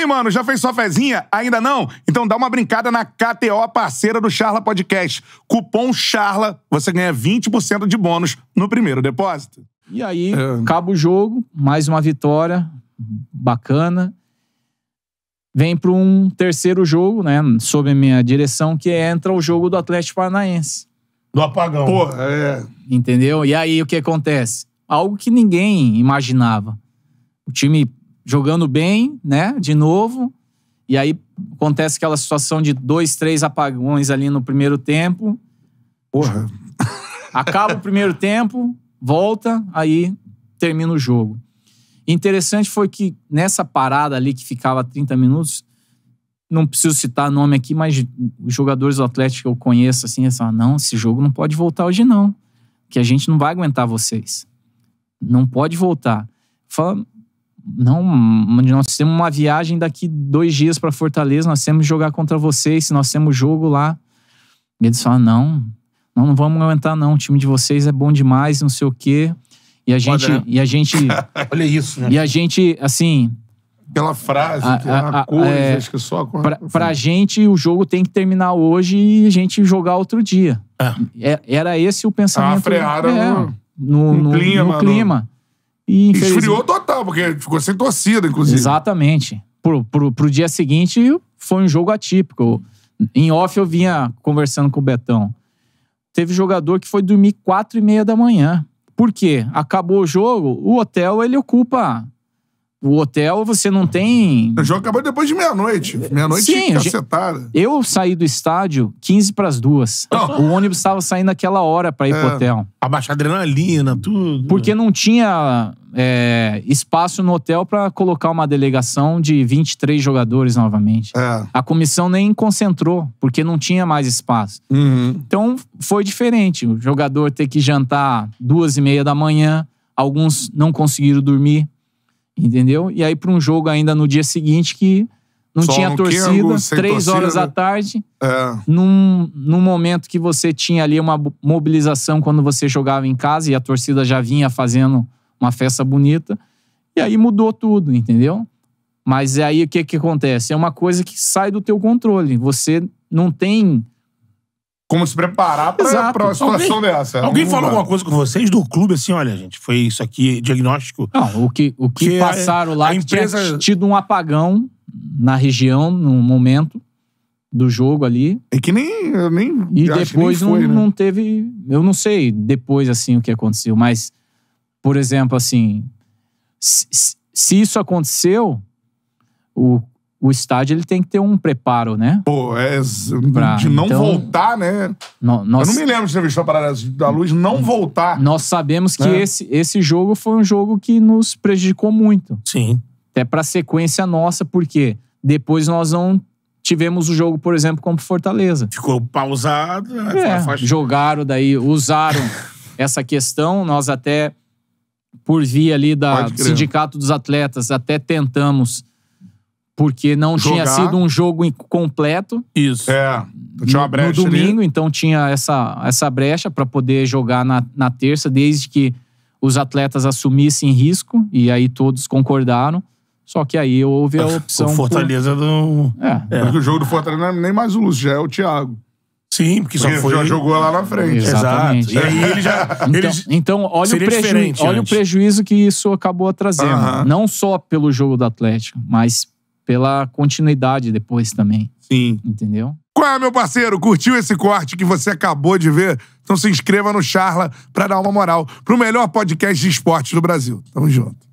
aí, mano? Já fez sua fezinha? Ainda não? Então dá uma brincada na KTO, parceira do Charla Podcast. Cupom CHARLA, você ganha 20% de bônus no primeiro depósito. E aí, é. acaba o jogo, mais uma vitória bacana. Vem para um terceiro jogo, né, sob a minha direção, que é, entra o jogo do Atlético Paranaense. Do apagão. Porra, é. é. Entendeu? E aí o que acontece? Algo que ninguém imaginava. O time jogando bem, né? De novo. E aí acontece aquela situação de dois, três apagões ali no primeiro tempo. Porra. Acaba o primeiro tempo, volta, aí termina o jogo. Interessante foi que nessa parada ali que ficava 30 minutos, não preciso citar nome aqui, mas os jogadores do Atlético que eu conheço assim, eles falam, não, esse jogo não pode voltar hoje não, que a gente não vai aguentar vocês. Não pode voltar. Fala, não, nós temos uma viagem daqui dois dias para Fortaleza, nós temos que jogar contra vocês, nós temos jogo lá. E eles falam: não, não, não vamos aguentar, não. O time de vocês é bom demais, não sei o quê. E a gente. Olha, né? e a gente Olha isso, né? E a gente, assim. Pela frase, a, a, a coisa, é, acho que é só. Pra, pra assim. gente, o jogo tem que terminar hoje e a gente jogar outro dia. É. É, era esse o pensamento. Ah, frearam no, é, no, no, no, clima. No clima. E Esfriou total, porque ficou sem torcida, inclusive. Exatamente. Pro, pro, pro dia seguinte foi um jogo atípico. Em off eu vinha conversando com o Betão. Teve jogador que foi dormir quatro e meia da manhã. Por quê? Acabou o jogo, o hotel ele ocupa o hotel você não tem. O jogo acabou depois de meia-noite. Meia-noite cacetada. Eu saí do estádio 15 para as duas. Não. O ônibus estava saindo aquela hora para ir é, pro hotel. Abaixar adrenalina, tudo. Porque não tinha é, espaço no hotel para colocar uma delegação de 23 jogadores novamente. É. A comissão nem concentrou, porque não tinha mais espaço. Uhum. Então foi diferente. O jogador ter que jantar duas e meia da manhã, alguns não conseguiram dormir Entendeu? E aí, para um jogo ainda no dia seguinte que não Só tinha um torcida, três torcida. horas da né? tarde, é. num, num momento que você tinha ali uma mobilização quando você jogava em casa e a torcida já vinha fazendo uma festa bonita. E aí mudou tudo, entendeu? Mas aí o que, que acontece? É uma coisa que sai do teu controle. Você não tem como se preparar para pra uma situação dessa. Alguém falou alguma coisa com vocês do clube, assim, olha, gente, foi isso aqui, diagnóstico? Não, o que, o que, que passaram a, lá, a empresa... tinha tido um apagão na região, num momento do jogo ali. E é que nem... Eu nem e depois nem foi, não, né? não teve... Eu não sei depois, assim, o que aconteceu, mas, por exemplo, assim, se, se isso aconteceu, o o estádio ele tem que ter um preparo, né? Pô, é, pra, de não então, voltar, né? No, nós, eu não me lembro de ter visto a parada da luz não voltar. Nós sabemos que é. esse, esse jogo foi um jogo que nos prejudicou muito. Sim. Até pra sequência nossa, porque depois nós não tivemos o jogo, por exemplo, como Fortaleza. Ficou pausado. Né? É, faz... jogaram daí, usaram essa questão. Nós até, por via ali da Sindicato dos Atletas, até tentamos porque não Jogar. tinha sido um jogo completo. Isso. É. Tinha uma brecha no, domingo, ali. então tinha essa, essa brecha para poder jogar na, na terça, desde que os atletas assumissem risco, e aí todos concordaram. Só que aí houve a opção. O Fortaleza por... não. É. é. Porque o jogo do Fortaleza não é nem mais o Lúcio, já é o Thiago. Sim, porque, porque só foi. já jogou lá na frente. Exatamente. Exato. E aí é. ele já. Então, então, então olha, o preju... olha o prejuízo que isso acabou trazendo. Uh -huh. Não só pelo jogo do Atlético, mas pela continuidade depois também. Sim. Entendeu? Qual é, meu parceiro? Curtiu esse corte que você acabou de ver? Então se inscreva no Charla para dar uma moral pro melhor podcast de esportes do Brasil. Tamo junto.